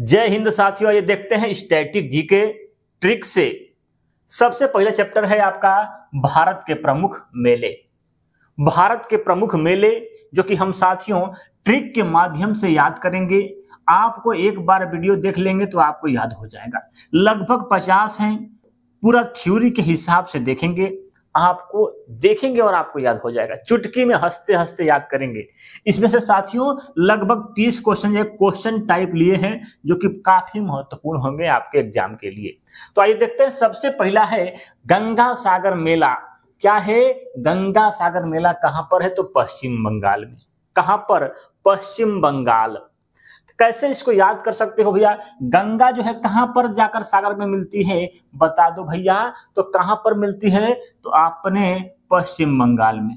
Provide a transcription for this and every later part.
जय हिंद साथियों ये देखते हैं स्टैटिक जी के ट्रिक से सबसे पहला चैप्टर है आपका भारत के प्रमुख मेले भारत के प्रमुख मेले जो कि हम साथियों ट्रिक के माध्यम से याद करेंगे आपको एक बार वीडियो देख लेंगे तो आपको याद हो जाएगा लगभग पचास हैं पूरा थ्योरी के हिसाब से देखेंगे आपको देखेंगे और आपको याद हो जाएगा चुटकी में हंसते हंसते याद करेंगे इसमें से साथियों लगभग तीस क्वेश्चन या क्वेश्चन टाइप लिए हैं जो कि काफी महत्वपूर्ण होंगे आपके एग्जाम के लिए तो आइए देखते हैं सबसे पहला है गंगा सागर मेला क्या है गंगा सागर मेला कहां पर है तो पश्चिम बंगाल में कहां पर पश्चिम बंगाल कैसे इसको याद कर सकते हो भैया गंगा जो है कहाँ पर जाकर सागर में मिलती है बता दो भैया तो कहां पर मिलती है तो आपने पश्चिम बंगाल में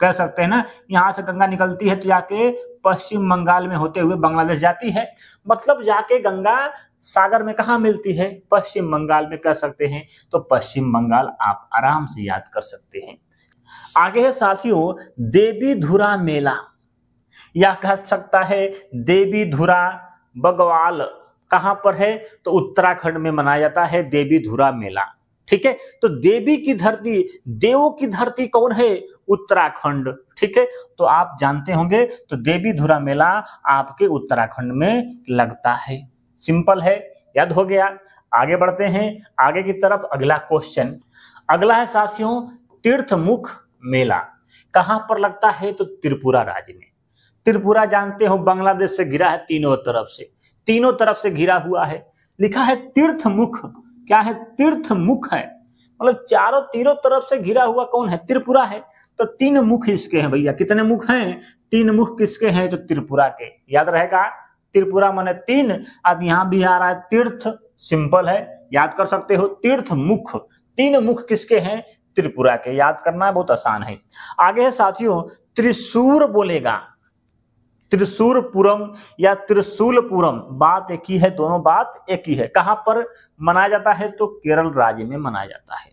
कह सकते हैं ना यहां से गंगा निकलती है तो जाके पश्चिम बंगाल में होते हुए बांग्लादेश जाती है मतलब जाके गंगा सागर में कहा मिलती है पश्चिम बंगाल में कह सकते हैं तो पश्चिम बंगाल आप आराम से याद कर सकते हैं आगे है साथियों देवी धुरा मेला या कह सकता है देवी धुरा बगवाल कहां पर है तो उत्तराखंड में मनाया जाता है देवी धुरा मेला ठीक है तो देवी की धरती देवों की धरती कौन है उत्तराखंड ठीक है तो आप जानते होंगे तो देवी धुरा मेला आपके उत्तराखंड में लगता है सिंपल है याद हो गया आगे बढ़ते हैं आगे की तरफ अगला क्वेश्चन अगला है साथियों तीर्थमुख मेला कहां पर लगता है तो त्रिपुरा राज्य में त्रिपुरा जानते हो बांग्लादेश से घिरा है तीनों तरफ से तीनों तरफ से घिरा हुआ है लिखा है तीर्थ मुख क्या है तीर्थ मुख है मतलब चारों तीनों तरफ से घिरा हुआ कौन है त्रिपुरा है तो तीन मुख इसके हैं भैया कितने मुख हैं तीन मुख किसके हैं तो त्रिपुरा के याद रहेगा त्रिपुरा मैंने तीन अब यहाँ भी आ रहा है तीर्थ सिंपल है याद कर सकते हो तीर्थ मुख तीन मुख किसके हैं त्रिपुरा के याद करना बहुत आसान है आगे है साथियों त्रिशूर बोलेगा त्रिशूरपुरम या त्रिशूलपुरम बात एक ही है दोनों बात एक ही है कहां पर मनाया जाता है तो केरल राज्य में मनाया जाता है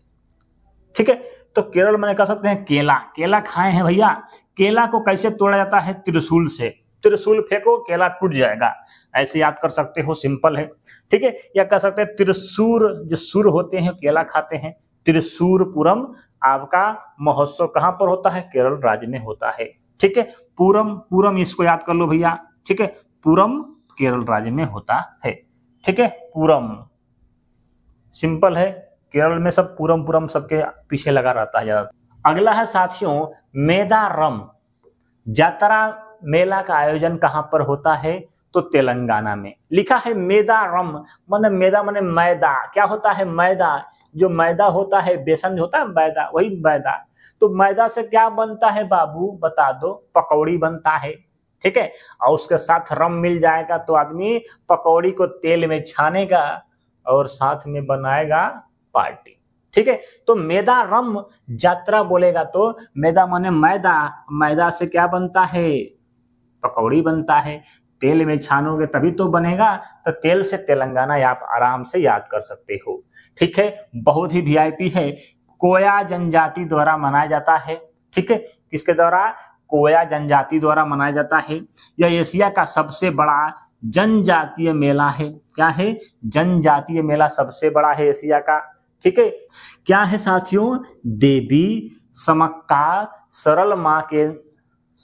ठीक है तो केरल में कह सकते हैं केला केला खाए हैं भैया केला को कैसे तोड़ा जाता है त्रिशूल से त्रिशूल फेंको केला टूट जाएगा ऐसे याद कर सकते हो सिंपल है ठीक है या कह सकते हैं त्रिशूर जो सुर होते हैं केला खाते हैं त्रिशूरपुरम आपका महोत्सव कहां पर होता है केरल राज्य में होता है ठीक है पूरम पूरम इसको याद कर लो भैया ठीक है पूरम केरल राज्य में होता है ठीक है पूरम सिंपल है केरल में सब पूरम पूरम सबके पीछे लगा रहता है ज्यादा अगला है साथियों मेदारम जातरा मेला का आयोजन कहां पर होता है तो तेलंगाना में लिखा है मैदा रम मन मैदा मन मैदा क्या होता है मैदा जो मैदा होता है बेसन होता है मैदा वही मैदा तो मैदा से क्या बनता है बाबू बता दो पकौड़ी बनता है ठीक है और उसके साथ रम मिल जाएगा तो आदमी पकौड़ी को तेल में छानेगा और साथ में बनाएगा पार्टी ठीक है तो मैदा रम यात्रा बोलेगा तो मैदा माने मैदा मैदा से क्या बनता है पकौड़ी बनता है तेल में छानोगे तभी तो बनेगा तो तेल से तेलंगाना आप आराम से याद कर सकते हो ठीक है बहुत ही वीआईपी है कोया जनजाति द्वारा मनाया जाता है ठीक है किसके द्वारा कोया जनजाति द्वारा मनाया जाता है यह एशिया का सबसे बड़ा जनजातीय मेला है क्या है जनजातीय मेला सबसे बड़ा है एशिया का ठीक है क्या है साथियों देवी समक्का सरल माँ के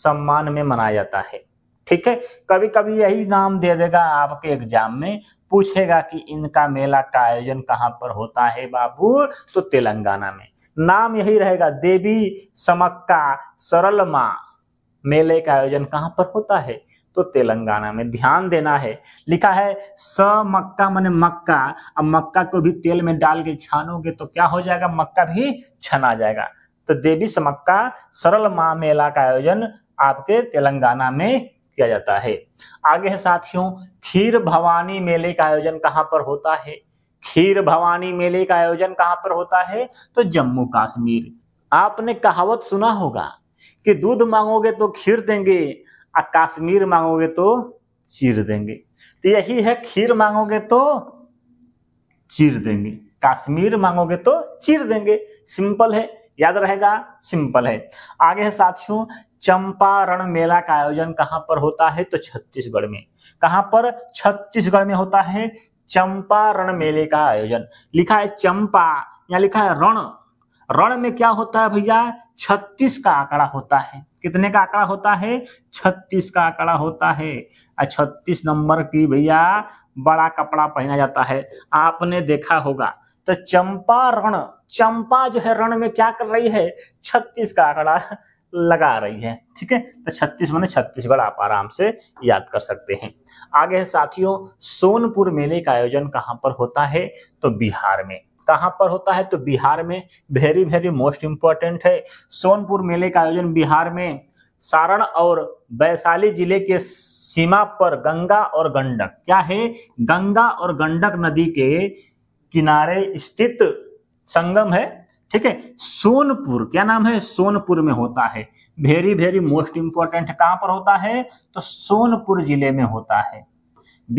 सम्मान में मनाया जाता है ठीक है कभी कभी यही नाम दे देगा आपके एग्जाम में पूछेगा कि इनका मेला का आयोजन कहाँ पर होता है बाबू तो तेलंगाना में नाम यही रहेगा देवी समक्का सरल माँ मेले का आयोजन कहाँ पर होता है तो तेलंगाना में ध्यान देना है लिखा है स मक्का मन मक्का अब मक्का को भी तेल में डाल के छानोगे तो क्या हो जाएगा मक्का भी छना जाएगा तो देवी समक्का सरल माँ मेला का आयोजन आपके तेलंगाना में किया जाता है आगे है साथियों खीर भवानी मेले का आयोजन कहाँ पर होता है खीर भवानी मेले का आयोजन कहाँ पर होता है तो जम्मू कश्मीर आपने कहावत सुना होगा कि दूध मांगोगे तो खीर देंगे और कश्मीर मांगोगे तो चीर देंगे तो यही है खीर मांगोगे तो चीर देंगे कश्मीर मांगोगे तो चीर देंगे सिंपल है याद रहेगा सिंपल है आगे है साथियों चंपारण मेला का आयोजन कहाँ पर होता है तो छत्तीसगढ़ में कहाँ पर छत्तीसगढ़ में होता है चंपारण मेले का आयोजन लिखा है चंपा या लिखा है रण रण में क्या होता है भैया छत्तीस का आंकड़ा होता है कितने का आंकड़ा होता है छत्तीस का आंकड़ा होता है छत्तीस नंबर की भैया बड़ा कपड़ा पहना जाता है आपने देखा होगा तो चंपा रण चंपा जो है रण में क्या कर रही है छत्तीस का आंकड़ा लगा रही है ठीक है तो छत्तीस मैंने छत्तीसगढ़ आप आराम से याद कर सकते हैं आगे है साथियों सोनपुर मेले का आयोजन कहाँ पर होता है तो बिहार में कहाँ पर होता है तो बिहार में वेरी वेरी मोस्ट इम्पॉर्टेंट है सोनपुर मेले का आयोजन बिहार में सारण और वैशाली जिले के सीमा पर गंगा और गंडक क्या है गंगा और गंडक नदी के किनारे स्थित संगम है ठीक है सोनपुर क्या नाम है सोनपुर में होता है वेरी वेरी मोस्ट इंपॉर्टेंट कहां पर होता है तो सोनपुर जिले में होता है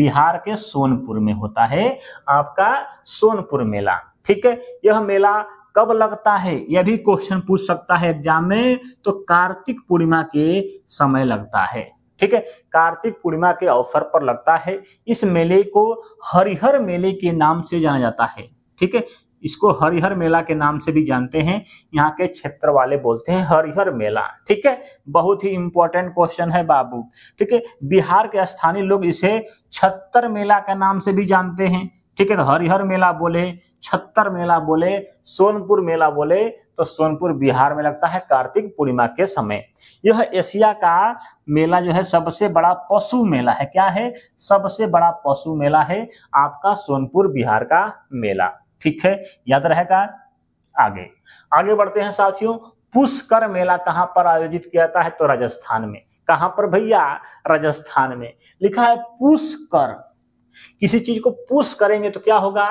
बिहार के सोनपुर में होता है आपका सोनपुर मेला ठीक है यह मेला कब लगता है यह भी क्वेश्चन पूछ सकता है एग्जाम में तो कार्तिक पूर्णिमा के समय लगता है ठीक है कार्तिक पूर्णिमा के अवसर पर लगता है इस मेले को हरिहर मेले के नाम से जाना जाता है ठीक है इसको हरिहर मेला के नाम से भी जानते हैं यहाँ के क्षेत्र वाले बोलते हैं हरिहर मेला ठीक है बहुत ही इंपॉर्टेंट क्वेश्चन है बाबू ठीक है बिहार के स्थानीय लोग इसे छत्तर मेला के नाम से भी जानते हैं ठीक है तो हरिहर मेला बोले छत्तर मेला बोले सोनपुर मेला बोले तो सोनपुर बिहार में लगता है कार्तिक पूर्णिमा के समय यह एशिया का मेला जो है सबसे बड़ा पशु मेला है क्या है सबसे बड़ा पशु मेला है आपका सोनपुर बिहार का मेला ठीक है याद रहेगा आगे आगे बढ़ते हैं साथियों पुष्कर मेला कहां पर आयोजित किया जाता है तो राजस्थान में कहां पर भैया राजस्थान में लिखा है पुष्कर किसी चीज को पुश करेंगे तो क्या होगा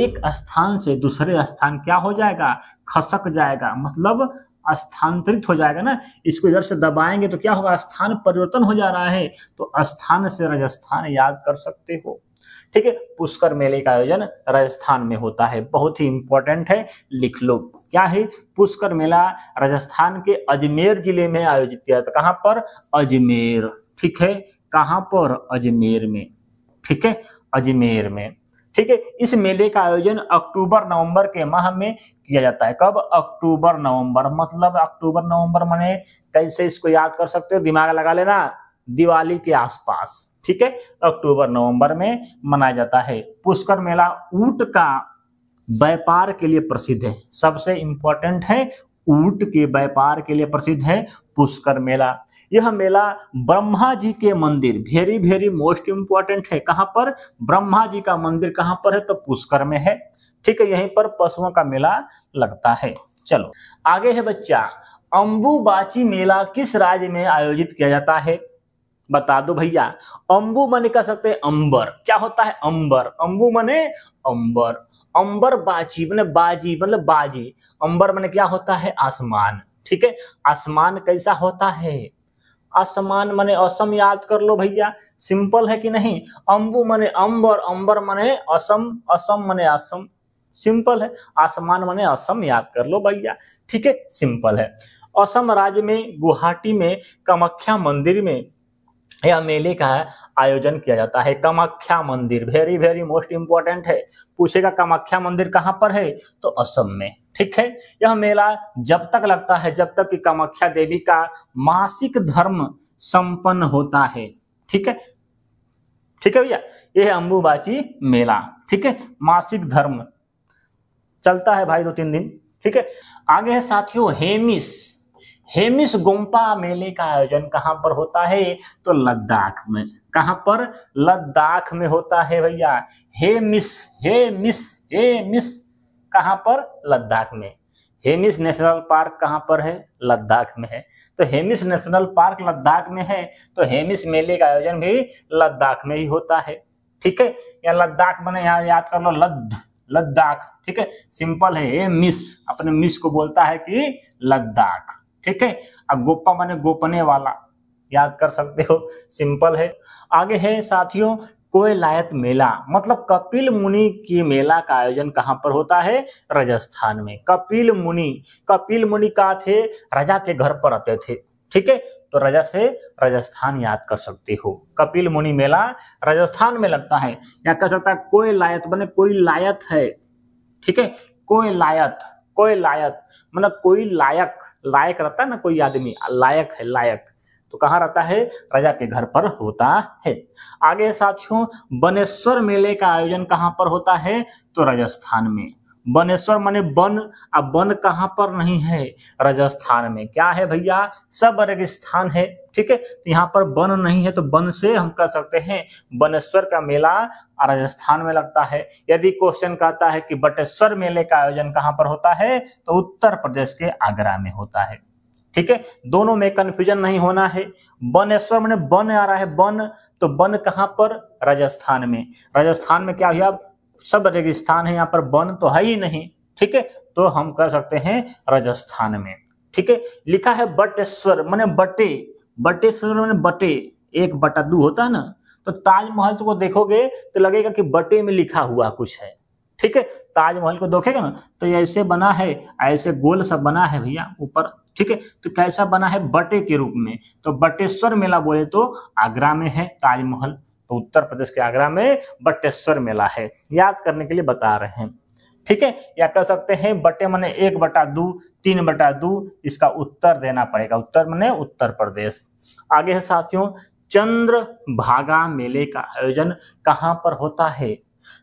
एक स्थान से दूसरे स्थान क्या हो जाएगा खसक जाएगा मतलब स्थानांतरित हो जाएगा ना इसको इधर से दबाएंगे तो क्या होगा स्थान परिवर्तन हो जा रहा है तो स्थान से राजस्थान याद कर सकते हो ठीक है पुष्कर मेले का आयोजन राजस्थान में होता है बहुत ही इंपॉर्टेंट है लिख लो क्या है पुष्कर मेला राजस्थान के अजमेर जिले में आयोजित किया जाता कहां पर अजमेर ठीक है कहां पर अजमेर में ठीक है अजमेर में ठीक है इस मेले का आयोजन अक्टूबर नवंबर के माह में किया जाता है कब अक्टूबर नवंबर मतलब अक्टूबर नवंबर मने कैसे इसको याद कर सकते हो दिमाग लगा लेना दिवाली के आसपास ठीक है अक्टूबर नवंबर में मनाया जाता है पुष्कर मेला ऊट का व्यापार के लिए प्रसिद्ध है सबसे इंपॉर्टेंट है ऊट के व्यापार के लिए प्रसिद्ध है पुष्कर मेला यह मेला ब्रह्मा जी के मंदिर वेरी वेरी मोस्ट इंपॉर्टेंट है कहां पर ब्रह्मा जी का मंदिर कहाँ पर है तो पुष्कर में है ठीक है यहीं पर पशुओं का मेला लगता है चलो आगे है बच्चा अंबुबाची मेला किस राज्य में आयोजित किया जाता है बता दो भैया अम्बू मने कह सकते हैं अंबर क्या होता है अंबर अंबु मने अंबर अंबर बाजी मतलब बाजी मतलब बाजी अंबर मने क्या होता है आसमान ठीक है आसमान कैसा होता है आसमान मने असम याद कर लो भैया सिंपल है कि नहीं अंबु मने अंबर अंबर मने असम असम मने असम सिंपल है आसमान मने असम याद कर लो भैया ठीक है सिंपल है असम राज्य में गुवाहाटी में कामाख्या मंदिर में यह मेले का आयोजन किया जाता है कामाख्या मंदिर वेरी वेरी मोस्ट इंपॉर्टेंट है पूछेगा कामाख्या मंदिर कहाँ पर है तो असम में ठीक है यह मेला जब तक लगता है जब तक कि कामाख्या देवी का मासिक धर्म संपन्न होता है ठीक है ठीक है भैया यह अंबुबाची मेला ठीक है मासिक धर्म चलता है भाई दो तीन दिन ठीक है आगे है साथियों हेमिस हेमिस गोम्पा मेले का आयोजन कहाँ पर होता है तो लद्दाख में कहाँ पर लद्दाख में होता है भैया हेमिस हेमिस हेमिस कहाँ पर लद्दाख में हेमिस नेशनल पार्क कहाँ पर है लद्दाख में है तो हेमिस नेशनल पार्क लद्दाख में है तो हेमिस मेले का आयोजन भी लद्दाख में ही होता है ठीक है या लद्दाख मैंने यहाँ याद कर लो लद्द लद्दाख ठीक है सिंपल है मिस अपने मिस को बोलता है कि लद्दाख ठीक है गोपा माने गोपने वाला याद कर सकते हो सिंपल है आगे है साथियों कोयलायत मेला मतलब कपिल मुनि की मेला का आयोजन कहाँ पर होता है राजस्थान में कपिल मुनि कपिल मुनि कहा थे राजा के घर पर रहते थे ठीक है तो राजा से राजस्थान याद कर सकते हो कपिल मुनि मेला राजस्थान में लगता है या कह सकता है कोई लायत बने कोई लायत है ठीक है कोई लायत कोई लायत मतलब कोई लायक लायक रहता है ना कोई आदमी लायक है लायक तो कहाँ रहता है राजा के घर पर होता है आगे साथियों बनेश्वर मेले का आयोजन कहाँ पर होता है तो राजस्थान में बनेश्वर माने बन अब बन कहाँ पर नहीं है राजस्थान में क्या है भैया सब रेगिस्थान है ठीक है तो यहाँ पर बन नहीं है तो बन से हम कह सकते हैं बनेश्वर का मेला राजस्थान में लगता है यदि क्वेश्चन कहता है कि बटेश्वर मेले का आयोजन कहाँ पर होता है तो उत्तर प्रदेश के आगरा में होता है ठीक है दोनों में कन्फ्यूजन नहीं होना है बनेश्वर मैंने बन आ रहा है बन तो बन कहाँ पर राजस्थान में राजस्थान में क्या हुआ सब रेगिस्तान है यहाँ पर वन तो है ही नहीं ठीक है तो हम कह सकते हैं राजस्थान में ठीक है लिखा है बटेश्वर मैंने बटे बटेश्वर मैंने बटे एक बटा दू होता है ना तो ताजमहल को देखोगे तो लगेगा कि बटे में लिखा हुआ कुछ है ठीक है ताजमहल को देखेगा ना तो ऐसे बना है ऐसे गोल सब बना है भैया ऊपर ठीक है तो कैसा बना है बटे के रूप में तो बटेश्वर मेला बोले तो आगरा में है ताजमहल तो उत्तर प्रदेश के आगरा में बटेश्वर मेला है याद करने के लिए बता रहे हैं ठीक है या कह सकते हैं बटे मने एक बटा दू तीन बटा दू इसका उत्तर देना पड़ेगा उत्तर मने उत्तर प्रदेश आगे है साथियों चंद्र भागा मेले का आयोजन कहां पर होता है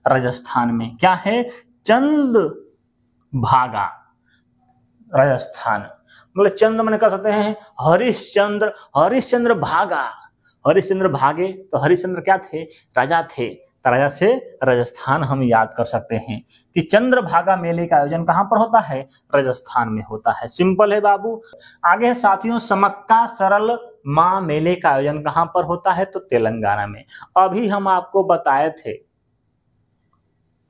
राजस्थान में क्या है चंद भागा राजस्थान मतलब चंद्र मैंने कह सकते हैं हरिश्चंद्र हरिश्चंद्र भागा हरिश्चंद्र भागे तो हरिश्चंद्र क्या थे राजा थे तो राजा से राजस्थान हम याद कर सकते हैं कि चंद्र भागा मेले का आयोजन कहाँ पर होता है राजस्थान में होता है सिंपल है बाबू आगे है साथियों समक्का सरल माँ मेले का आयोजन कहाँ पर होता है तो तेलंगाना में अभी हम आपको बताए थे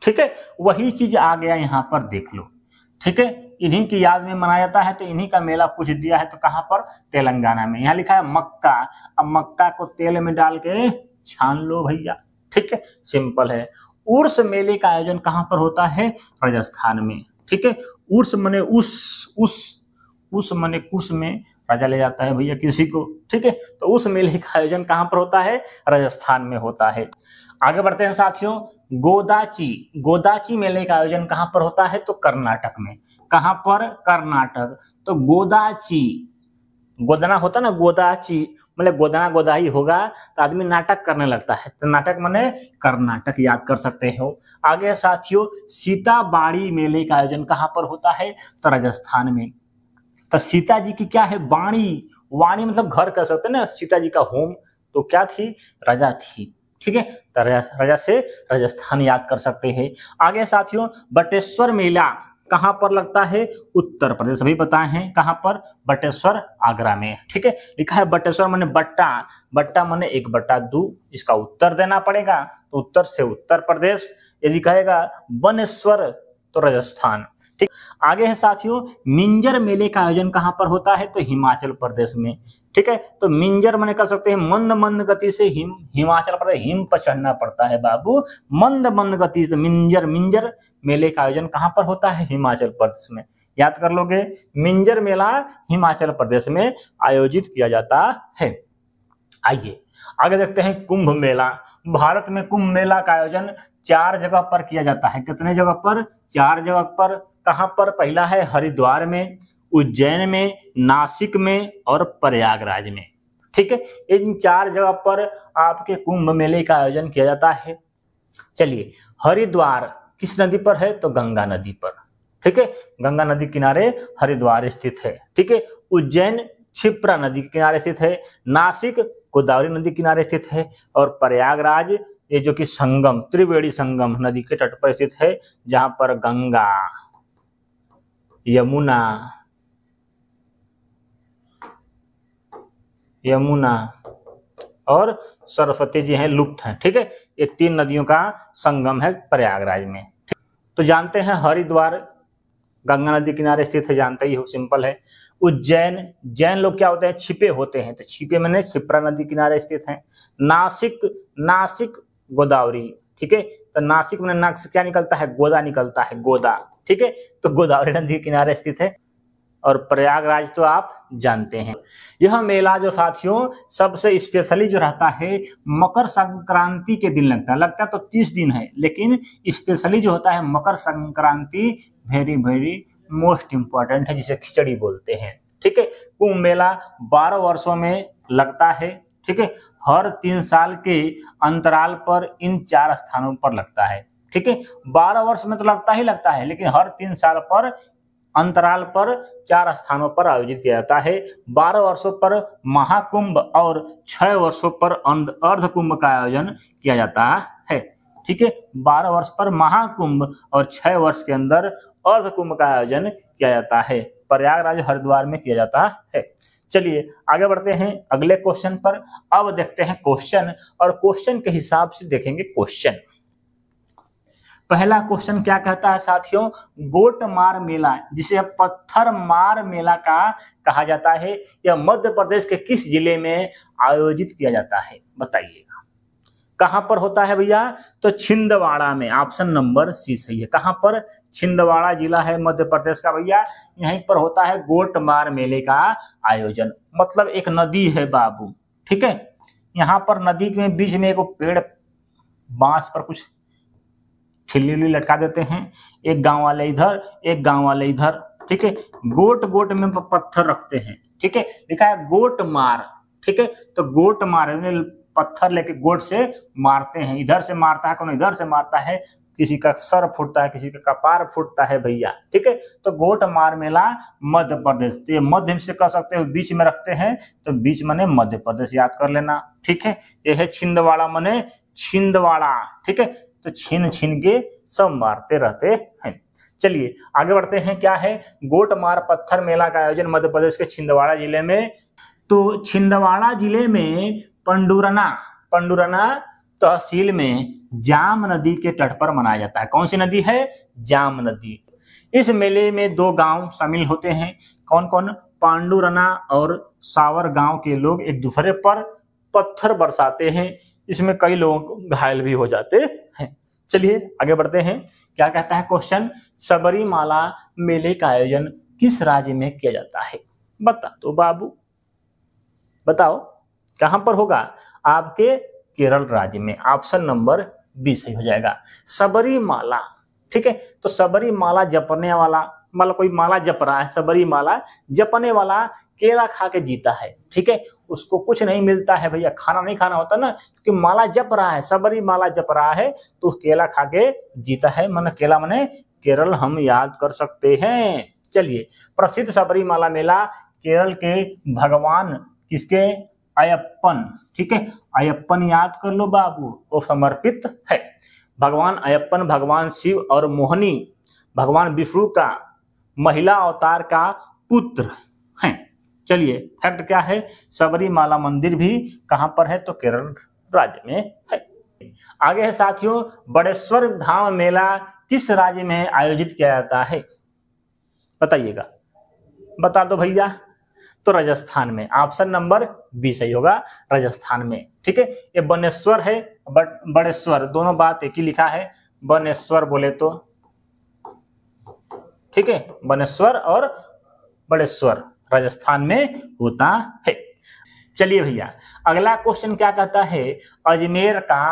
ठीक है वही चीज आ गया यहाँ पर देख लो ठीक है इन्हीं की याद में मनाया जाता है तो इन्हीं का मेला पूछ दिया है तो कहां पर तेलंगाना में यहां लिखा है मक्का अब मक्का को तेल में डाल के छान लो भैया ठीक है सिंपल है उर्स मेले का आयोजन कहां पर होता है राजस्थान में ठीक है उर्स मने उस उस उस मने कुश में राजा ले जाता है भैया किसी को ठीक है तो उस मेले का आयोजन कहां पर होता है राजस्थान में होता है आगे बढ़ते हैं साथियों गोदाची गोदाची मेले का आयोजन कहाँ पर होता है तो कर्नाटक में कहाँ पर कर्नाटक तो गोदाची गोदना होता ना गोदाची मतलब गोदना गोदाही होगा तो आदमी नाटक करने लगता है तो नाटक मैंने कर्नाटक याद कर सकते हो आगे साथियों सीताबाड़ी मेले का आयोजन कहाँ पर होता है तो राजस्थान में तो सीता जी की क्या है वाणी वाणी मतलब घर कह सकते ना सीता जी का होम तो क्या थी राजा थी ठीक है तो से राजस्थान याद कर सकते हैं आगे साथियों बटेश्वर मेला कहां पर लगता है उत्तर प्रदेश सभी बताए हैं कहाँ पर बटेश्वर आगरा में ठीक है लिखा है बटेश्वर मैंने बट्टा बट्टा मैंने एक बट्टा दू इसका उत्तर देना पड़ेगा तो उत्तर से उत्तर प्रदेश यदि कहेगा बनेश्वर तो राजस्थान ठीक आगे है साथियों मिंजर मेले का आयोजन कहां पर होता है तो हिमाचल प्रदेश में ठीक है तो मिंजर मैंने कर सकते हैं मंद मंद गति से हिम हिमाचल प्रदेश हिम पर चढ़ना पड़ता है बाबू मंद मंद गति से मिंजर मिंजर मेले का आयोजन कहां पर होता है हिमाचल प्रदेश में याद कर लोगे मिंजर मेला हिमाचल प्रदेश में आयोजित किया जाता है आइए आगे देखते हैं कुंभ मेला भारत में कुंभ मेला का आयोजन चार जगह पर किया जाता है कितने जगह पर चार जगह पर कहाँ पर पहला है हरिद्वार में उज्जैन में नासिक में और प्रयागराज में ठीक है इन चार जगह पर आपके कुंभ मेले का आयोजन किया जाता है चलिए हरिद्वार किस नदी पर है तो गंगा नदी पर ठीक है गंगा नदी किनारे हरिद्वार स्थित है ठीक है उज्जैन छिप्रा नदी के किनारे स्थित है नासिक गोदावरी नदी किनारे स्थित है और प्रयागराज ये जो कि संगम त्रिवेणी संगम नदी के तट पर स्थित है जहां पर गंगा यमुना यमुना और सरस्वती जी हैं लुप्त हैं ठीक है ये तीन नदियों का संगम है प्रयागराज में तो जानते हैं हरिद्वार गंगा नदी किनारे स्थित है जानते ही हो सिंपल है उज्जैन जैन लोग क्या होते हैं छिपे होते हैं तो छिपे मैंने छिप्रा नदी किनारे स्थित हैं नासिक नासिक गोदावरी ठीक है तो नासिक में नाक से क्या निकलता है गोदा निकलता है गोदा ठीक है तो गोदावरी नदी के किनारे स्थित है और प्रयागराज तो आप जानते हैं यह मेला जो साथियों सबसे स्पेशली जो रहता है मकर संक्रांति के दिन लगता है लगता तो तीस दिन है लेकिन स्पेशली जो होता है Makar Sankranti very very most important है जिसे खिचड़ी बोलते हैं ठीक है कुंभ मेला बारह वर्षों में लगता है ठीक है हर तीन साल के अंतराल पर इन चार स्थानों पर लगता है ठीक है बारह वर्ष में तो लगता ही लगता है लेकिन हर तीन साल पर अंतराल पर चार स्थानों पर आयोजित किया जाता है बारह वर्षों पर महाकुंभ और छह वर्षों पर अर्ध कुंभ का आयोजन किया जाता है ठीक है बारह वर्ष पर महाकुंभ और छह वर्ष के अंदर अर्ध कुंभ का आयोजन किया जाता है प्रयागराज हरिद्वार में किया जाता है चलिए आगे बढ़ते हैं अगले क्वेश्चन पर अब देखते हैं क्वेश्चन और क्वेश्चन के हिसाब से देखेंगे क्वेश्चन पहला क्वेश्चन क्या कहता है साथियों गोट मार मेला जिसे पत्थर मार मेला का कहा जाता है यह मध्य प्रदेश के किस जिले में आयोजित किया जाता है बताइएगा कहां पर होता है भैया तो छिंदवाड़ा में ऑप्शन नंबर सी सही है कहां पर छिंदवाड़ा जिला है मध्य प्रदेश का भैया यहीं पर होता है गोटमार मेले का आयोजन मतलब एक नदी है बाबू ठीक है यहां पर नदी के बीच में एक पेड़ बांस पर कुछ ठिल्ली लटका देते हैं एक गांव वाले इधर एक गांव वाले इधर ठीक है गोट गोट में पत्थर रखते हैं ठीक है लिखा है गोट मार ठीक है तो गोट मार पत्थर लेके गोट से मारते हैं इधर से मारता है कौन इधर से मारता है किसी का सर फूटता है किसी का कपार फूटता है भैया ठीक है तो गोट मार मेला मध्य प्रदेश तो ये मध्य से कह सकते हो बीच में रखते हैं तो बीच मने मध्य प्रदेश याद कर लेना ठीक है यह है छिंदवाड़ा मने छिंदवाड़ा ठीक है तो छिन छिन के सब मारते रहते हैं चलिए आगे बढ़ते हैं क्या है गोट मार पत्थर मेला का आयोजन मध्य प्रदेश के छिंदवाड़ा जिले में तो छिंदवाड़ा जिले में पंडुरना पंडुरना तहसील में जाम नदी के तट पर मनाया जाता है कौन सी नदी है जाम नदी इस मेले में दो गांव शामिल होते हैं कौन कौन पांडुरना और सावर गांव के लोग एक दूसरे पर पत्थर बरसाते हैं इसमें कई लोग घायल भी हो जाते हैं चलिए आगे बढ़ते हैं क्या कहता है क्वेश्चन सबरीमाला मेले का आयोजन किस राज्य में किया जाता है बता दो तो बाबू बताओ कहां पर होगा आपके केरल राज्य में ऑप्शन नंबर बी सही हो जाएगा सबरीमाला ठीक है तो सबरीमाला जपने वाला मतलब कोई माला जप रहा है सबरीमाला जपने वाला केला खा के जीता है ठीक है उसको कुछ नहीं मिलता है भैया खाना नहीं खाना होता ना क्योंकि माला जप रहा है सबरी माला जप रहा है तो केला खा के जीता है मन केला मने केरल हम याद कर सकते हैं चलिए प्रसिद्ध सबरीमाला मेला केरल के भगवान किसके अयप्पन ठीक है अयप्पन याद कर लो बाबू वो समर्पित है भगवान अयप्पन भगवान शिव और मोहनी भगवान विष्णु का महिला अवतार का पुत्र है चलिए फैक्ट क्या है सबरीमाला मंदिर भी कहां पर है तो केरल राज्य में है आगे है साथियों बड़ेश्वर धाम मेला किस राज्य में आयोजित किया जाता है बताइएगा बता दो भैया तो राजस्थान में ऑप्शन नंबर बी सही होगा राजस्थान में ठीक है ये बनेश्वर है बट बड़ेश्वर दोनों बात एक ही लिखा है बनेश्वर बोले तो ठीक है बनेश्वर और बड़ेश्वर राजस्थान में होता है चलिए भैया अगला क्वेश्चन क्या कहता है अजमेर का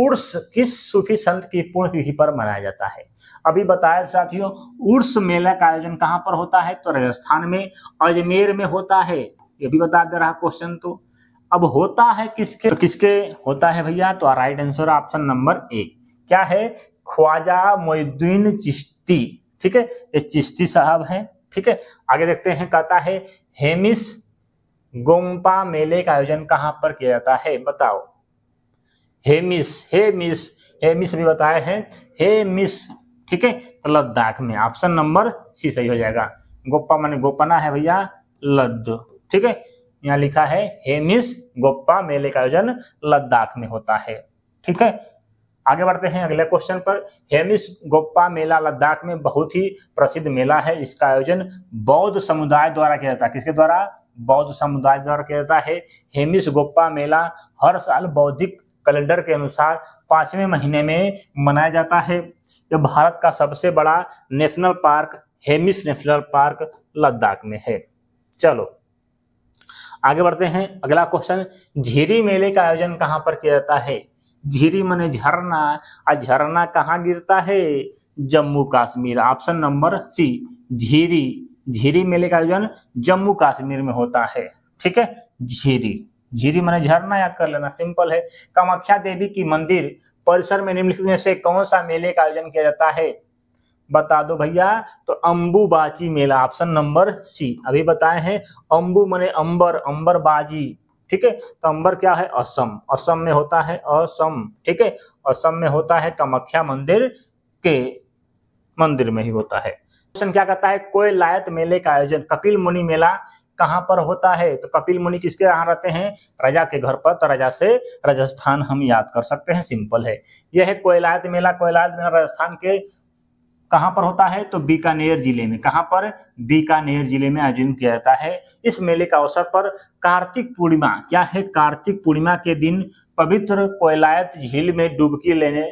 उर्स किस सूफी संत की पुण्यतिथि पर मनाया जाता है अभी बताया साथियों उर्स मेला का आयोजन कहाँ पर होता है तो राजस्थान में अजमेर में होता है ये भी बता दे रहा क्वेश्चन तो अब होता है किसके तो किसके होता है भैया तो राइट आंसर ऑप्शन नंबर एक क्या है ख्वाजा मोहद्दीन चिश्ती ठीक है ये चिश्ती साहब हैं ठीक है आगे देखते हैं कहता है हेमिस गोम्पा मेले का आयोजन कहाँ पर किया जाता है बताओ हेमिस हेमिस हेमिस भी बताए हैं हेमिस ठीक है तो लद्दाख में ऑप्शन नंबर सी सही हो जाएगा गोप्पा माने गोपना है भैया लद्द ठीक है यहाँ लिखा है हेमिस गोप्पा मेले का आयोजन लद्दाख में होता है ठीक है आगे बढ़ते हैं अगले क्वेश्चन पर हेमिस गोप्पा मेला लद्दाख में बहुत ही प्रसिद्ध मेला है इसका आयोजन बौद्ध समुदाय द्वारा किया जाता है किसके द्वारा बौद्ध समुदाय द्वारा किया जाता है हेमिस गोप्पा मेला हर साल बौद्धिक कैलेंडर के अनुसार पांचवें महीने में मनाया जाता है यह भारत का सबसे बड़ा national park Hemis national park Ladakh में है चलो आगे बढ़ते हैं अगला क्वेश्चन झीरी मेले का आयोजन कहाँ पर किया जाता है झीरी मने झरना आ झरना कहाँ गिरता है Jammu Kashmir option number C Jhiri Jhiri मेले का आयोजन जम्मू कश्मीर में होता है ठीक है झीरी झीरी मैंने झरना याद कर लेना सिंपल है कामाख्या देवी की मंदिर परिसर में निम्नलिखित में से कौन सा मेले का आयोजन किया जाता है बता दो भैया तो अंबुबाची मेला ऑप्शन नंबर सी अभी बताए हैं अंबु मने अंबर अंबर बाजी ठीक है तो अंबर क्या है असम असम में होता है असम ठीक है असम में होता है कामाख्या मंदिर के मंदिर में ही होता है क्वेश्चन क्या कहता है कोई लायत मेले का आयोजन कपिल मुनि मेला कहाँ पर होता है तो कपिल मुनि किसके यहाँ रहते हैं राजा के घर पर तो राजा से राजस्थान हम याद कर सकते हैं सिंपल है यह है कोयलायत मेला कोयलायत मेला राजस्थान के कहाँ पर होता है तो बीकानेर जिले में कहाँ पर बीकानेर जिले में आयोजन किया जाता है इस मेले का अवसर पर कार्तिक पूर्णिमा क्या है कार्तिक पूर्णिमा के दिन पवित्र कोयलायत झील में डुबकी लेने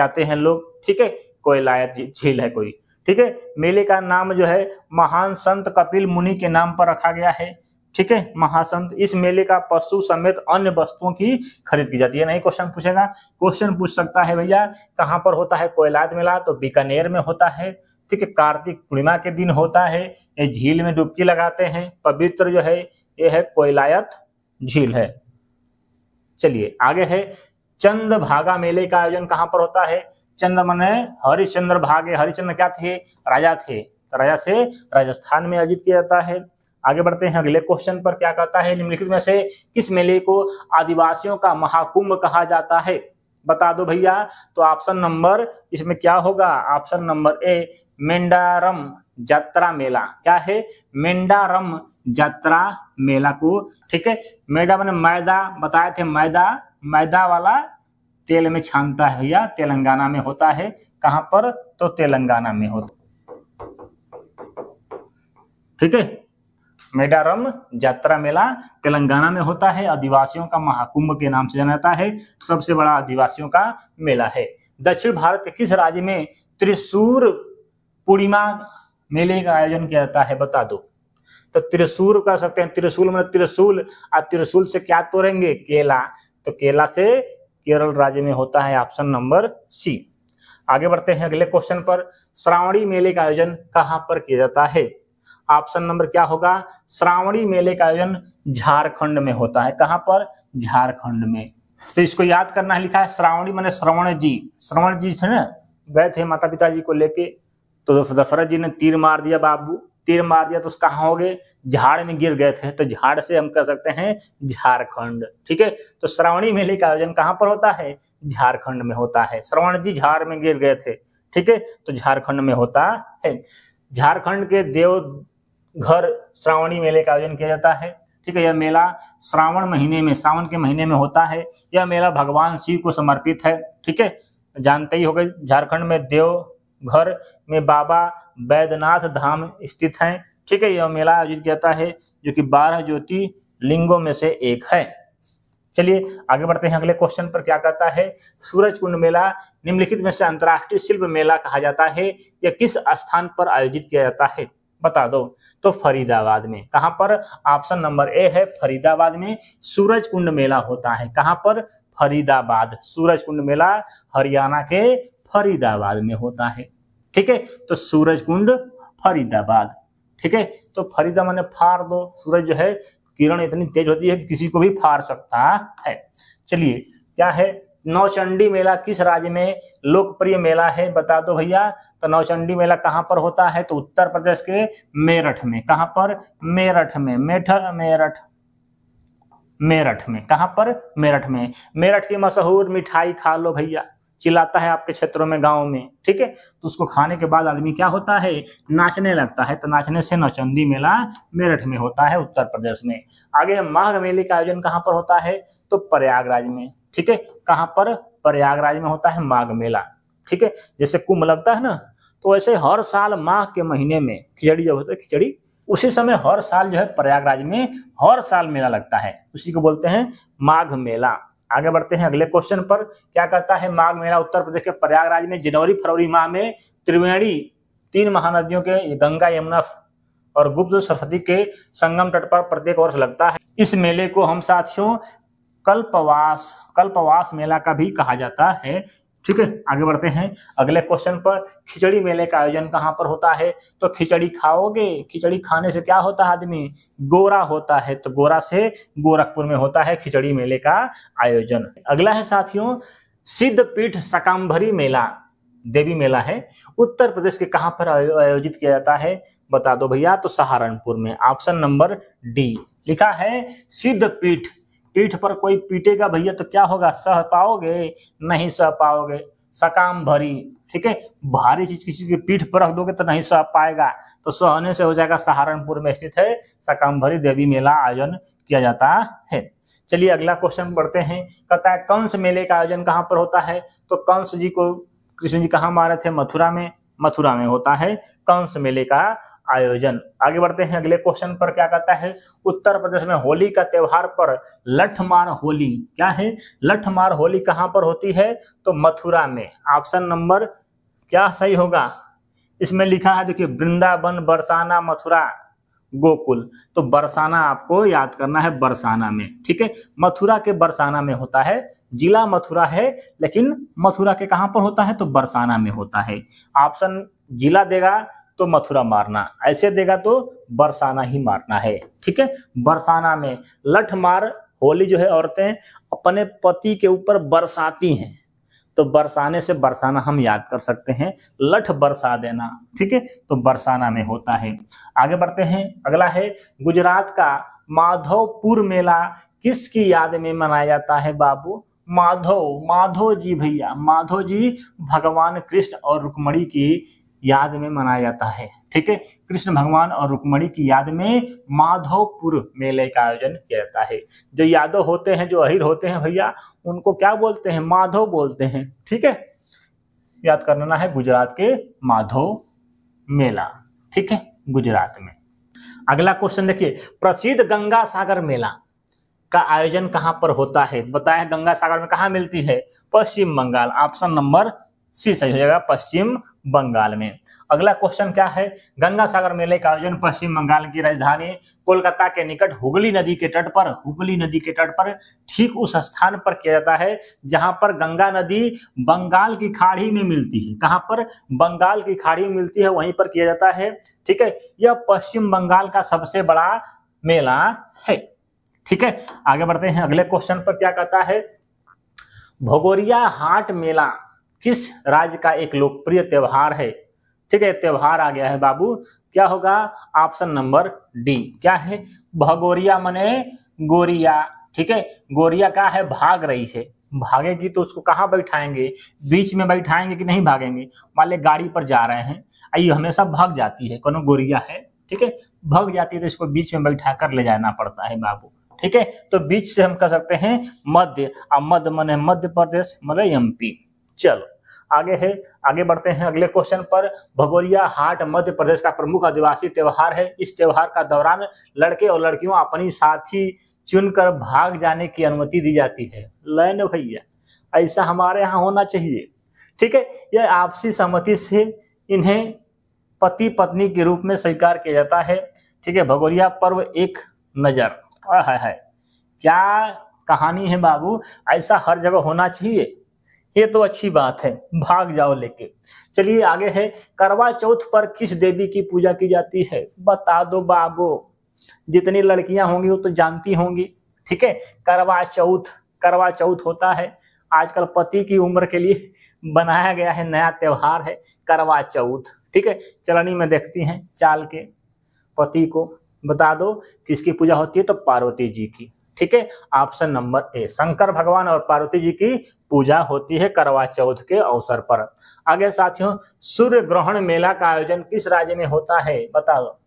जाते हैं लोग ठीक है कोयलायत झील है कोई ठीक है मेले का नाम जो है महान संत कपिल मुनि के नाम पर रखा गया है ठीक है महासंत इस मेले का पशु समेत अन्य वस्तुओं की खरीद की जाती है नहीं क्वेश्चन पूछेगा क्वेश्चन पूछ सकता है भैया कहाँ पर होता है कोयलाद मेला तो बीकानेर में होता है ठीक है कार्तिक पूर्णिमा के दिन होता है ये झील में डुबकी लगाते हैं पवित्र जो है ये है कोयलायत झील है चलिए आगे है चंद भागा मेले का आयोजन कहाँ पर होता है चंद्र मने हरिश्चंद्र भागे हरिचंद्र क्या थे राजा थे तो राजा से राजस्थान में आयोजित किया जाता है आगे बढ़ते हैं अगले क्वेश्चन पर क्या कहता है निम्नलिखित में से किस मेले को आदिवासियों का महाकुंभ कहा जाता है बता दो भैया तो ऑप्शन नंबर इसमें क्या होगा ऑप्शन नंबर ए मेंडारम जात्रा मेला क्या है मेंडारम जात्रा मेला को ठीक है मेडा मैंने मैदा बताए थे मैदा मैदा वाला तेल में छानता है भैया तेलंगाना में होता है कहां पर तो तेलंगाना में होता ठीक है मेडारम यात्रा मेला तेलंगाना में होता है आदिवासियों का महाकुंभ के नाम से जाना जाता है सबसे बड़ा आदिवासियों का मेला है दक्षिण भारत के किस राज्य में त्रिशूर पूर्णिमा मेले का आयोजन किया जाता है बता दो तो त्रिशूर कर सकते हैं त्रिशूल मतलब त्रिशूल और त्रिशूल से क्या तोड़ेंगे केला तो केला से केरल राज्य में होता है ऑप्शन नंबर सी आगे बढ़ते हैं अगले क्वेश्चन पर श्रावणी मेले का आयोजन कहाँ पर किया जाता है ऑप्शन नंबर क्या होगा श्रावणी मेले का आयोजन झारखंड में होता है कहाँ पर झारखंड में तो इसको याद करना है लिखा है श्रावणी मैंने श्रवण जी श्रवण जी थे ना गए थे माता पिताजी को लेके तो दशरथ जी ने तीर मार दिया बाबू तीर मार दिया तो कहाँ होंगे झाड़ में गिर गए थे तो झाड़ से हम कह सकते हैं झारखंड ठीक है तो श्रावणी मेले का आयोजन कहाँ पर होता है झारखंड में होता है श्रवण जी झाड़ में गिर गए थे ठीक है तो झारखंड में होता है झारखंड के देव घर श्रावणी मेले का आयोजन किया जाता है ठीक है यह मेला श्रावण महीने में श्रावण के महीने में होता है यह मेला भगवान शिव को समर्पित है ठीक है जानते ही हो गए झारखंड में देव घर में बाबा बैद्यनाथ धाम स्थित हैं ठीक है यह मेला आयोजित किया जाता है जो कि बारह ज्योति लिंगों में से एक है चलिए आगे बढ़ते हैं अगले क्वेश्चन पर क्या कहता है सूरज कुंड मेला निम्नलिखित में से अंतर्राष्ट्रीय शिल्प मेला कहा जाता है यह किस स्थान पर आयोजित किया जाता है बता दो तो फरीदाबाद में कहां पर ऑप्शन नंबर ए है फरीदाबाद में सूरज कुंड मेला होता है कहां पर फरीदाबाद सूरज कुंड मेला हरियाणा के फरीदाबाद में होता है ठीक है तो सूरज कुंड फरीदाबाद ठीक है तो फरीदा मैंने फार दो सूरज जो है किरण इतनी तेज होती है कि किसी को भी फार सकता है चलिए क्या है नौचंडी मेला किस राज्य में लोकप्रिय मेला है बता दो भैया तो नौचंडी मेला कहाँ पर होता है तो उत्तर प्रदेश के मेरठ में कहाँ पर मेरठ में मेठ मेरठ मेरठ में कहाँ पर मेरठ में मेरठ की मशहूर मिठाई खा लो भैया चिल्लाता है आपके क्षेत्रों में गाँव में ठीक है तो उसको खाने के बाद आदमी क्या होता है नाचने लगता है तो नाचने से नौचंदी मेला मेरठ में होता है उत्तर प्रदेश में आगे माघ मेले का आयोजन कहाँ पर होता है तो प्रयागराज में ठीक है कहाँ पर प्रयागराज में होता है माघ मेला ठीक है जैसे कुंभ लगता है ना तो वैसे हर साल माघ के महीने में खिचड़ी जब होता है खिचड़ी उसी समय हर साल जो है प्रयागराज में हर साल मेला लगता है उसी को बोलते हैं माघ मेला आगे बढ़ते हैं अगले क्वेश्चन पर क्या कहता है माघ मेला उत्तर प्रदेश के प्रयागराज में जनवरी फरवरी माह में त्रिवेणी तीन महानदियों के गंगा यमुना और गुप्त सरस्वती के संगम तट पर प्रत्येक वर्ष लगता है इस मेले को हम साथियों कल्पवास कल्पवास मेला का भी कहा जाता है ठीक है आगे बढ़ते हैं अगले क्वेश्चन पर खिचड़ी मेले का आयोजन कहाँ पर होता है तो खिचड़ी खाओगे खिचड़ी खाने से क्या होता है आदमी गोरा होता है तो गोरा से गोरखपुर में होता है खिचड़ी मेले का आयोजन अगला है साथियों सिद्धपीठ सकाम्भरी मेला देवी मेला है उत्तर प्रदेश के कहाँ पर आयोजित किया जाता है बता दो भैया तो सहारनपुर में ऑप्शन नंबर डी लिखा है सिद्धपीठ पीठ पर कोई पीटेगा भैया तो क्या होगा सह पाओगे नहीं सह पाओगे सकाम भरी ठीक है भारी चीज किसी की पीठ पर रख दोगे तो नहीं सह पाएगा तो सहने से हो जाएगा सहारनपुर में स्थित है सकाम भरी देवी मेला आयोजन किया जाता है चलिए अगला क्वेश्चन बढ़ते हैं कहता है कंस मेले का आयोजन कहाँ पर होता है तो कंस जी को कृष्ण जी कहाँ मारे थे मथुरा में मथुरा में होता है कंस मेले का आयोजन आगे बढ़ते हैं अगले क्वेश्चन पर क्या कहता है उत्तर प्रदेश में होली का त्योहार पर लठमार होली क्या है लठमार होली कहां पर होती है तो मथुरा में ऑप्शन नंबर क्या सही होगा इसमें लिखा है देखिए वृंदावन बरसाना मथुरा गोकुल तो बरसाना आपको याद करना है बरसाना में ठीक है मथुरा के बरसाना में होता है जिला मथुरा है लेकिन मथुरा के कहां पर होता है तो बरसाना में होता है ऑप्शन जिला देगा तो मथुरा मारना ऐसे देगा तो बरसाना ही मारना है ठीक है बरसाना में लठ मार होली जो है औरतें अपने पति के ऊपर बरसाती हैं तो बरसाने से बरसाना हम याद कर सकते हैं लठ बरसा देना ठीक है तो बरसाना में होता है आगे बढ़ते हैं अगला है गुजरात का माधवपुर मेला किसकी याद में मनाया जाता है बाबू माधव माधव जी भैया माधव जी भगवान कृष्ण और रुक्मणी की याद में मनाया जाता है ठीक है कृष्ण भगवान और रुक्मणी की याद में माधवपुर मेले का आयोजन किया जाता है जो यादव होते हैं जो अहिर होते हैं भैया उनको क्या बोलते हैं माधव बोलते हैं ठीक है याद करना है गुजरात के माधव मेला ठीक है गुजरात में अगला क्वेश्चन देखिए प्रसिद्ध गंगा सागर मेला का आयोजन कहाँ पर होता है बताया गंगा सागर में कहा मिलती है Paschim Bengal option number C सही हो जाएगा पश्चिम बंगाल में अगला क्वेश्चन क्या है गंगा सागर मेले का आयोजन पश्चिम बंगाल की राजधानी कोलकाता के निकट हुगली नदी के तट पर हुगली नदी के तट पर ठीक उस स्थान पर किया जाता है जहां पर गंगा नदी बंगाल की खाड़ी में मिलती है कहां पर बंगाल की खाड़ी में मिलती है वहीं पर किया जाता है ठीक है यह पश्चिम बंगाल का सबसे बड़ा मेला है ठीक है आगे बढ़ते हैं अगले क्वेश्चन पर क्या कहता है भगोरिया हाट मेला किस राज्य का एक लोकप्रिय त्यौहार है ठीक है त्यौहार आ गया है बाबू क्या होगा ऑप्शन नंबर डी क्या है भगोरिया मने गोरिया ठीक है गोरिया क्या है भाग रही है भागेगी तो उसको कहाँ बैठाएंगे बीच में बैठाएंगे कि नहीं भागेंगे मान ले गाड़ी पर जा रहे हैं आई हमेशा भाग जाती है कोनो गोरिया है ठीक है भाग जाती है तो इसको बीच में बैठा कर ले जाना पड़ता है बाबू ठीक है तो बीच से हम कह सकते हैं मध्य और मध्य मने मध्य प्रदेश मतलब एमपी चलो आगे है आगे बढ़ते हैं अगले क्वेश्चन पर भगोरिया हाट मध्य प्रदेश का प्रमुख आदिवासी त्यौहार है इस त्यौहार का दौरान लड़के और लड़कियों अपनी साथी चुनकर भाग जाने की अनुमति दी जाती है लैन भैया ऐसा हमारे यहाँ होना चाहिए ठीक है यह आपसी सहमति से इन्हें पति पत्नी के रूप में स्वीकार किया जाता है ठीक है भगोरिया पर्व एक नजर है, है क्या कहानी है बाबू ऐसा हर जगह होना चाहिए ये तो अच्छी बात है भाग जाओ लेके चलिए आगे है करवा चौथ पर किस देवी की पूजा की जाती है बता दो बाबो जितनी लड़कियां होंगी वो तो जानती होंगी ठीक है करवा चौथ करवा चौथ होता है आजकल पति की उम्र के लिए बनाया गया है नया त्यौहार है करवा चौथ ठीक है चलनी में देखती हैं चाल के पति को बता दो किसकी पूजा होती है तो पार्वती जी की ठीक है ऑप्शन नंबर ए शंकर भगवान और पार्वती जी की पूजा होती है करवा चौथ के अवसर पर आगे साथियों सूर्य ग्रहण मेला का आयोजन किस राज्य में होता है बता दो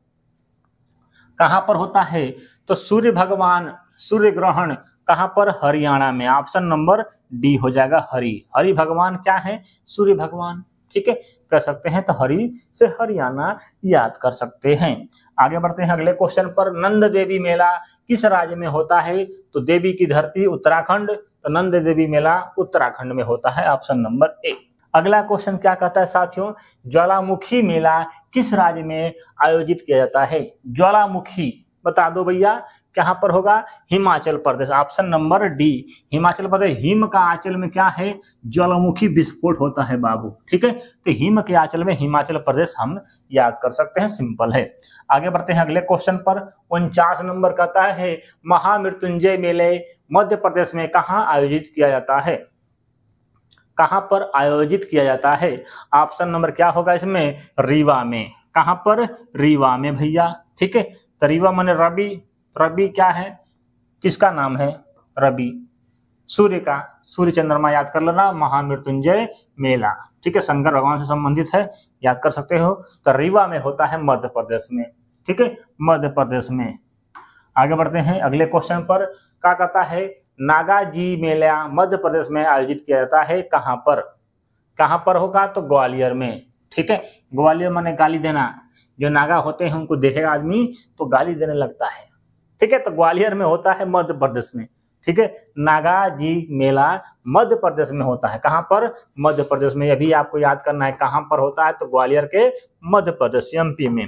कहां पर होता है तो सूर्य भगवान सूर्य ग्रहण कहां पर हरियाणा में ऑप्शन नंबर डी हो जाएगा हरि हरि भगवान क्या है सूर्य भगवान ठीक है कर सकते हैं तो हरी से हरियाणा याद कर सकते हैं आगे बढ़ते हैं अगले क्वेश्चन पर नंद देवी मेला किस राज्य में होता है तो देवी की धरती उत्तराखंड तो नंद देवी मेला उत्तराखंड में होता है ऑप्शन नंबर ए अगला क्वेश्चन क्या कहता है साथियों ज्वालामुखी मेला किस राज्य में आयोजित किया जाता है ज्वालामुखी बता दो भैया कहाँ पर होगा Himachal Pradesh option number D Himachal Pradesh हिम का आंचल में क्या है ज्वालामुखी विस्फोट होता है बाबू ठीक है तो हिम के आंचल में हिमाचल प्रदेश हम याद कर सकते हैं सिंपल है आगे बढ़ते हैं अगले क्वेश्चन पर उनचास नंबर कहता है महामृत्युंजय मेले मध्य प्रदेश में कहाँ आयोजित किया जाता है कहाँ पर आयोजित किया जाता है ऑप्शन नंबर क्या होगा इसमें रीवा में कहाँ पर रीवा में भैया ठीक है तरीवा मन रबी रबी क्या है किसका नाम है रबी सूर्य का सूर्य चंद्रमा याद कर लेना महामृत्युंजय मेला ठीक है शंकर भगवान से संबंधित है याद कर सकते हो तो रीवा में होता है मध्य प्रदेश में ठीक है मध्य प्रदेश में आगे बढ़ते हैं अगले क्वेश्चन पर क्या कहता है नागा जी मेला मध्य प्रदेश में आयोजित किया जाता है कहां पर कहां पर होगा तो ग्वालियर में ठीक है ग्वालियर मैंने गाली देना जो नागा होते हैं उनको देखेगा आदमी तो गाली देने लगता है ठीक है तो ग्वालियर में होता है मध्य प्रदेश में ठीक है नागा जी मेला मध्य प्रदेश में होता है कहाँ पर मध्य प्रदेश में अभी आपको याद करना है कहाँ पर होता है तो ग्वालियर के मध्य प्रदेश एमपी में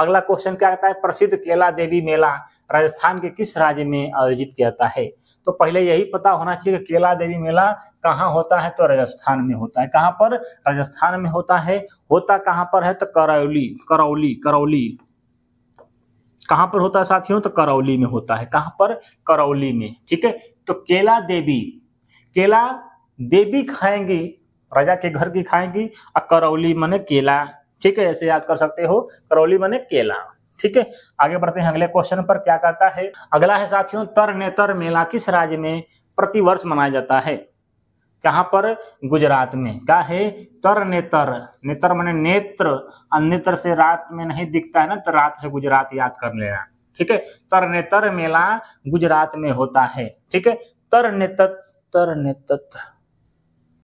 अगला क्वेश्चन क्या कहता है प्रसिद्ध केला देवी मेला राजस्थान के किस राज्य में आयोजित किया जाता है तो पहले यही पता होना चाहिए कि केला देवी मेला कहाँ होता है तो राजस्थान में होता है कहाँ पर राजस्थान में होता है होता कहाँ पर है तो करौली करौली करौली कहाँ पर होता है साथियों तो करौली में होता है कहाँ पर करौली में ठीक है तो केला देवी केला देवी खाएंगी राजा के घर की खाएंगी और करौली मने केला ठीक है ऐसे याद कर सकते हो करौली मने केला ठीक है आगे बढ़ते हैं अगले क्वेश्चन पर क्या कहता है अगला है साथियों तर नेतर मेला किस राज्य में प्रतिवर्ष मनाया जाता है कहाँ पर गुजरात में क्या है तर नेतर नेतर मैंने नेत्र नेत्र से रात में नहीं दिखता है ना तो रात से गुजरात याद कर लेना ठीक है तर नेतर मेला गुजरात में होता है ठीक है तर नेतर तर